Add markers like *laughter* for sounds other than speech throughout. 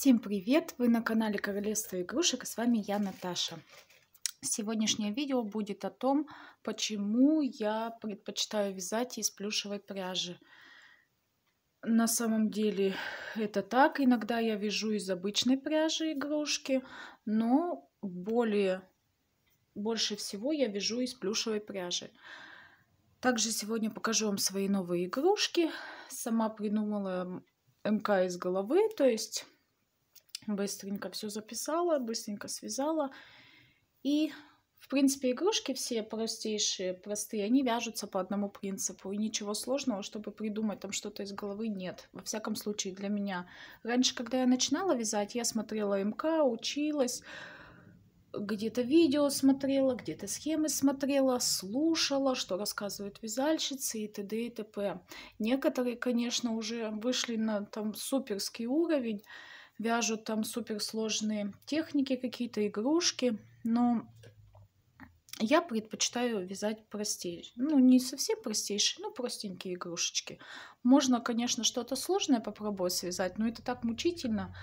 Всем привет! Вы на канале Королевство игрушек и с вами я, Наташа. Сегодняшнее видео будет о том, почему я предпочитаю вязать из плюшевой пряжи. На самом деле это так. Иногда я вяжу из обычной пряжи игрушки, но более, больше всего я вяжу из плюшевой пряжи. Также сегодня покажу вам свои новые игрушки. Сама придумала МК из головы, то есть быстренько все записала, быстренько связала. И, в принципе, игрушки все простейшие, простые, они вяжутся по одному принципу. И ничего сложного, чтобы придумать там что-то из головы, нет. Во всяком случае, для меня. Раньше, когда я начинала вязать, я смотрела МК, училась, где-то видео смотрела, где-то схемы смотрела, слушала, что рассказывают вязальщицы и т.д. и т.п. Некоторые, конечно, уже вышли на там суперский уровень, вяжут там суперсложные техники какие-то, игрушки, но я предпочитаю вязать простейшие, ну не совсем простейшие, но простенькие игрушечки. Можно, конечно, что-то сложное попробовать связать, но это так мучительно.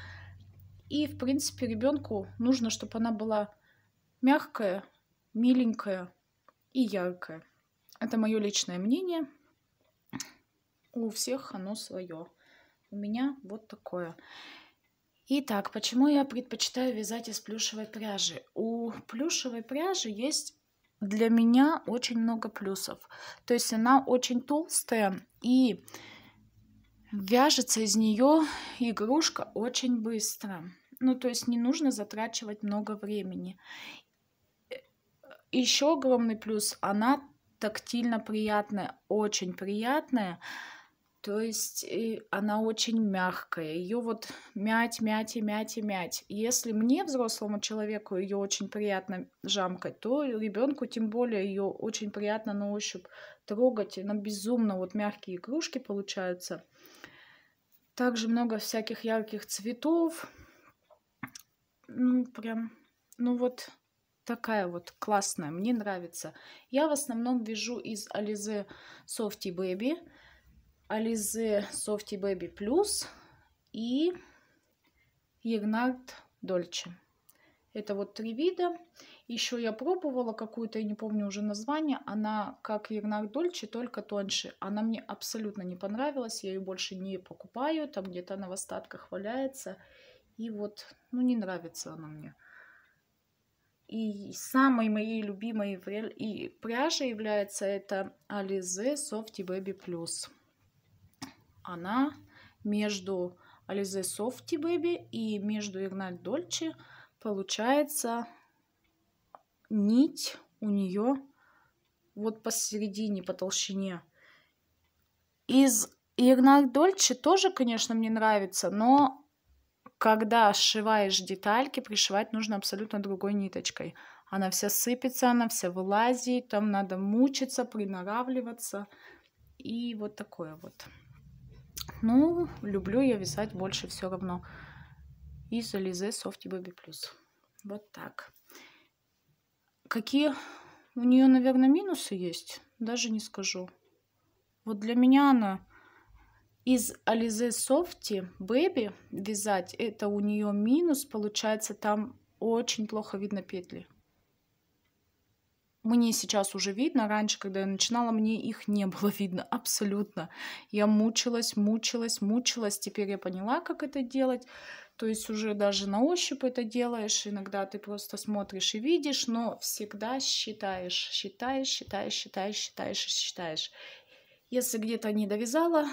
И, в принципе, ребенку нужно, чтобы она была мягкая, миленькая и яркая. Это мое личное мнение. У всех оно свое. У меня вот такое. Итак, почему я предпочитаю вязать из плюшевой пряжи? У плюшевой пряжи есть для меня очень много плюсов. То есть она очень толстая и вяжется из нее игрушка очень быстро. Ну, то есть не нужно затрачивать много времени. Еще огромный плюс, она тактильно приятная, очень приятная. То есть она очень мягкая. Ее вот мять, мять и мять и мять. Если мне, взрослому человеку, ее очень приятно жамкать, то ребенку тем более ее очень приятно на ощупь трогать. Она безумно вот мягкие игрушки получаются. Также много всяких ярких цветов. Ну, прям, ну вот такая вот классная, мне нравится. Я в основном вяжу из Alize Softy Baby. Alize Softy Baby Plus и Ягнард Дольче. Это вот три вида. Еще я пробовала какую-то, я не помню уже название, она как Ягнард Дольче, только тоньше. Она мне абсолютно не понравилась, я ее больше не покупаю, там где-то она в остатках валяется. И вот, ну не нравится она мне. И самой моей любимой и пряжей является это Alize Softy Baby Plus она между Alize Softy Baby и между Игналь Дольче получается нить у нее вот посередине по толщине. Из Игналь Дольче тоже, конечно, мне нравится, но когда сшиваешь детальки, пришивать нужно абсолютно другой ниточкой. Она вся сыпется, она вся вылазит, там надо мучиться, приноравливаться. И вот такое вот. Ну, люблю я вязать больше все равно. Из Alize Softy Бэби плюс, Вот так. Какие у нее, наверное, минусы есть? Даже не скажу. Вот для меня она из Alize Softy Бэби вязать, это у нее минус. Получается, там очень плохо видно петли. Мне сейчас уже видно, раньше, когда я начинала, мне их не было видно *laughs* абсолютно. Я мучилась, мучилась, мучилась. Теперь я поняла, как это делать. То есть уже даже на ощупь это делаешь, иногда ты просто смотришь и видишь, но всегда считаешь, считаешь, считаешь, считаешь, считаешь, считаешь. Если где-то не довязала,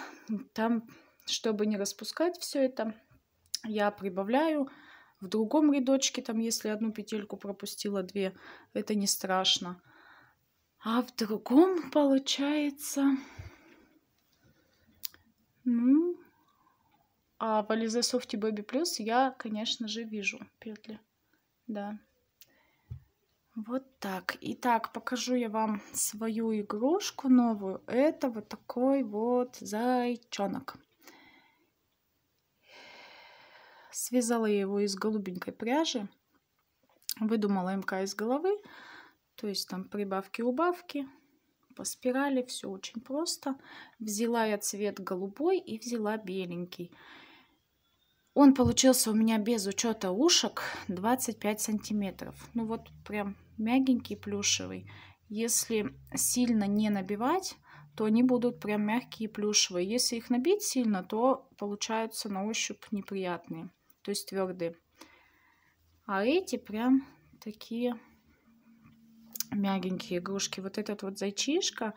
там, чтобы не распускать все это, я прибавляю в другом рядочке, там, если одну петельку пропустила, две, это не страшно. А в другом получается, ну, а в Ализе Софти Baby Плюс я, конечно же, вижу петли, да. Вот так. Итак, покажу я вам свою игрушку новую. Это вот такой вот зайчонок. Связала я его из голубенькой пряжи. Выдумала МК из головы. То есть там прибавки-убавки по спирали. Все очень просто. Взяла я цвет голубой и взяла беленький. Он получился у меня без учета ушек 25 сантиметров. Ну вот прям мягенький, плюшевый. Если сильно не набивать, то они будут прям мягкие плюшевые. Если их набить сильно, то получаются на ощупь неприятные то есть твердые. А эти прям такие мягенькие игрушки. Вот этот вот зайчишка.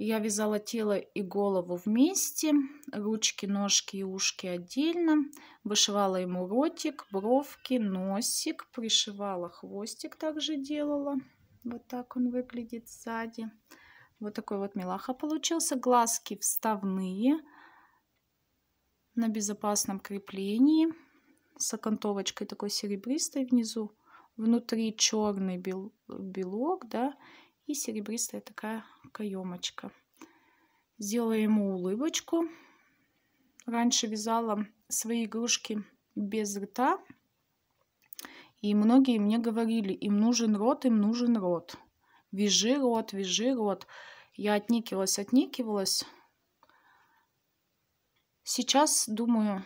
Я вязала тело и голову вместе, ручки, ножки и ушки отдельно. Вышивала ему ротик, бровки, носик, пришивала хвостик, также делала. Вот так он выглядит сзади. Вот такой вот милаха получился. Глазки вставные на безопасном креплении с окантовочкой такой серебристой внизу. Внутри черный бел, белок, да, и серебристая такая каемочка. Сделаю ему улыбочку. Раньше вязала свои игрушки без рта. И многие мне говорили, им нужен рот, им нужен рот. Вяжи рот, вяжи рот. Я отникивалась, отникивалась. Сейчас думаю,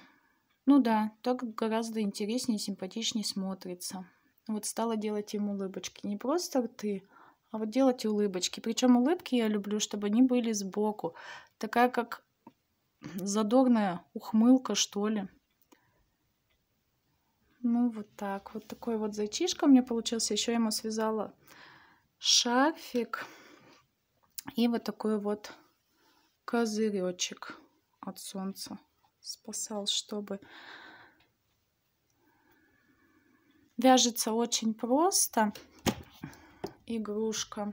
ну да, так гораздо интереснее и симпатичнее смотрится. Вот стала делать им улыбочки. Не просто ты, а вот делать улыбочки. Причем улыбки я люблю, чтобы они были сбоку. Такая как задорная ухмылка, что ли. Ну, вот так. Вот такой вот зайчишка у меня получился. Еще я ему связала шарфик. И вот такой вот козыречек от солнца спасал, чтобы... Вяжется очень просто игрушка.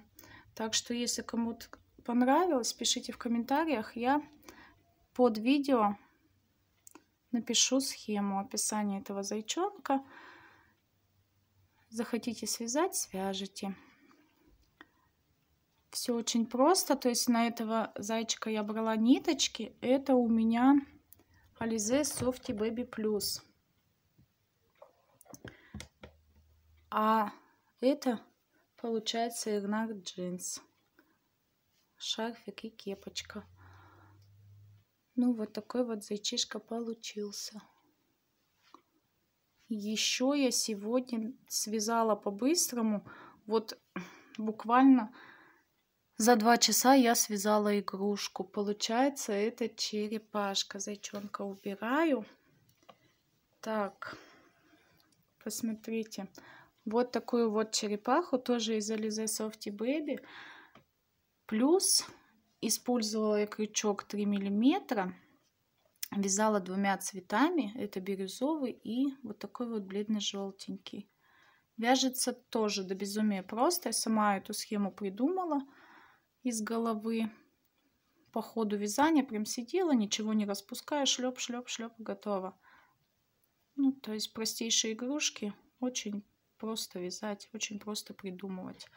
Так что, если кому-то понравилось, пишите в комментариях. Я под видео напишу схему описания этого зайчонка. Захотите связать, свяжите, Все очень просто. То есть на этого зайчика я брала ниточки. Это у меня Alize Softy Baby Plus. А это получается Игнат джинс. Шарфик и кепочка. Ну, вот такой вот зайчишка получился. Еще я сегодня связала по-быстрому. Вот буквально за два часа я связала игрушку. Получается, это черепашка. Зайчонка убираю. Так, посмотрите. Вот такую вот черепаху, тоже из Alize Softy Baby. Плюс использовала я крючок 3 миллиметра. Вязала двумя цветами. Это бирюзовый и вот такой вот бледно-желтенький. Вяжется тоже до безумия просто. Я сама эту схему придумала из головы по ходу вязания. Прям сидела, ничего не распуская, шлеп, шлеп, шлеп, готово. Ну, то есть простейшие игрушки очень просто вязать, очень просто придумывать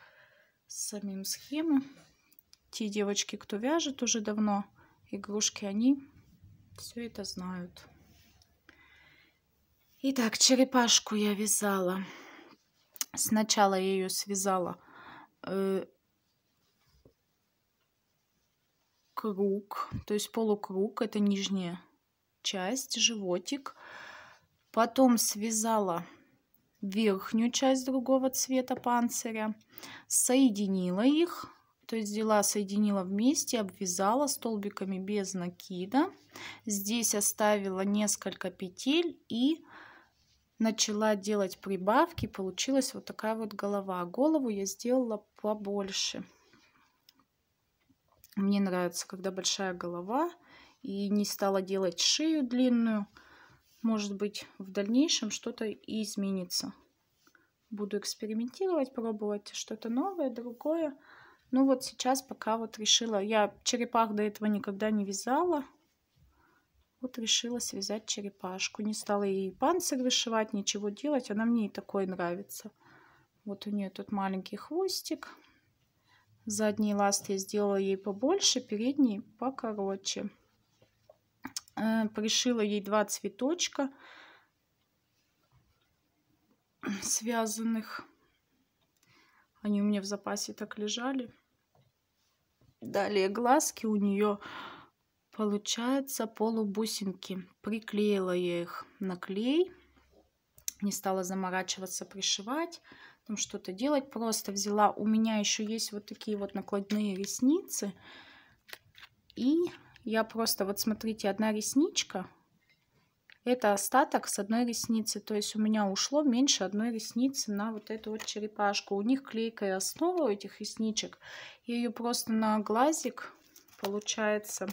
самим схемы. Те девочки, кто вяжет уже давно игрушки, они все это знают. Итак, черепашку я вязала. Сначала я ее связала э, круг, то есть полукруг, это нижняя часть, животик. Потом связала верхнюю часть другого цвета панциря, соединила их, то есть взяла, соединила вместе, обвязала столбиками без накида. Здесь оставила несколько петель и начала делать прибавки. Получилась вот такая вот голова. Голову я сделала побольше. Мне нравится, когда большая голова и не стала делать шею длинную. Может быть, в дальнейшем что-то изменится. Буду экспериментировать, пробовать что-то новое, другое. Ну вот сейчас пока вот решила. Я черепах до этого никогда не вязала. Вот решила связать черепашку. Не стала ей панцирь вышивать, ничего делать. Она мне и такой нравится. Вот у нее тут маленький хвостик задние ласты я сделала ей побольше, передние покороче. Э, пришила ей два цветочка связанных. Они у меня в запасе так лежали. Далее глазки у нее получается полубусинки. Приклеила я их на клей. Не стала заморачиваться, пришивать там что-то делать. Просто взяла, у меня еще есть вот такие вот накладные ресницы. И я просто, вот смотрите, одна ресничка, это остаток с одной ресницы. То есть у меня ушло меньше одной ресницы на вот эту вот черепашку. У них клейкая основа у этих ресничек. Я ее просто на глазик, получается,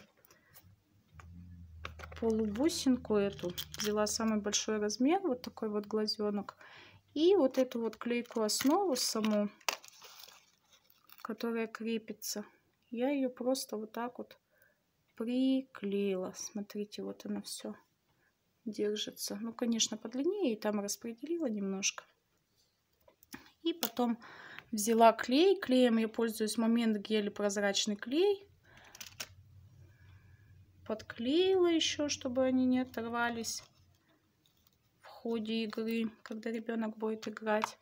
полубусинку эту. Взяла самый большой размер, вот такой вот глазенок. И вот эту вот клейкую основу саму, которая крепится, я ее просто вот так вот приклеила. Смотрите, вот она все держится. Ну, конечно, подлиннее, и там распределила немножко. И потом взяла клей. Клеем я пользуюсь момент гель прозрачный клей. Подклеила еще, чтобы они не оторвались ходе игры, когда ребенок будет играть.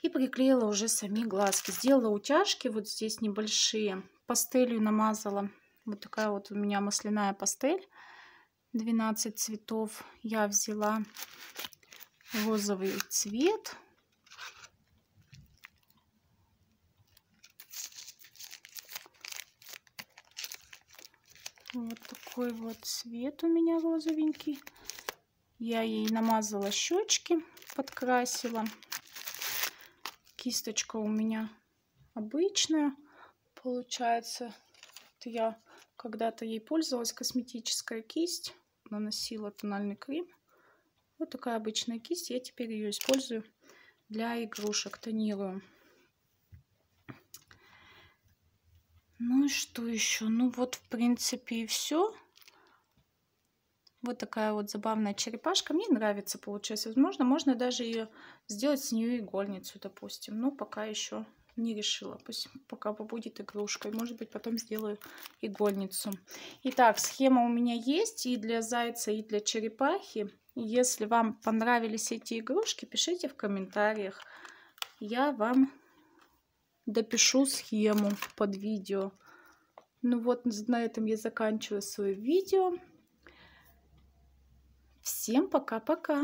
И приклеила уже сами глазки. Сделала утяжки вот здесь небольшие. Пастелью намазала. Вот такая вот у меня масляная пастель. 12 цветов. Я взяла розовый цвет. Вот такой вот цвет у меня розовенький. Я ей намазала щечки, подкрасила. Кисточка у меня обычная, получается. Это я когда-то ей пользовалась, косметическая кисть. Наносила тональный крем. Вот такая обычная кисть. Я теперь ее использую для игрушек. Тонирую. Ну и что еще? Ну вот, в принципе, и все. Вот такая вот забавная черепашка. Мне нравится получается, Возможно, можно даже ее сделать с нее игольницу, допустим. Но пока еще не решила. Пусть пока побудет игрушкой. Может быть, потом сделаю игольницу. Итак, схема у меня есть и для зайца, и для черепахи. Если вам понравились эти игрушки, пишите в комментариях. Я вам допишу схему под видео. Ну вот, на этом я заканчиваю свое видео. Всем пока-пока!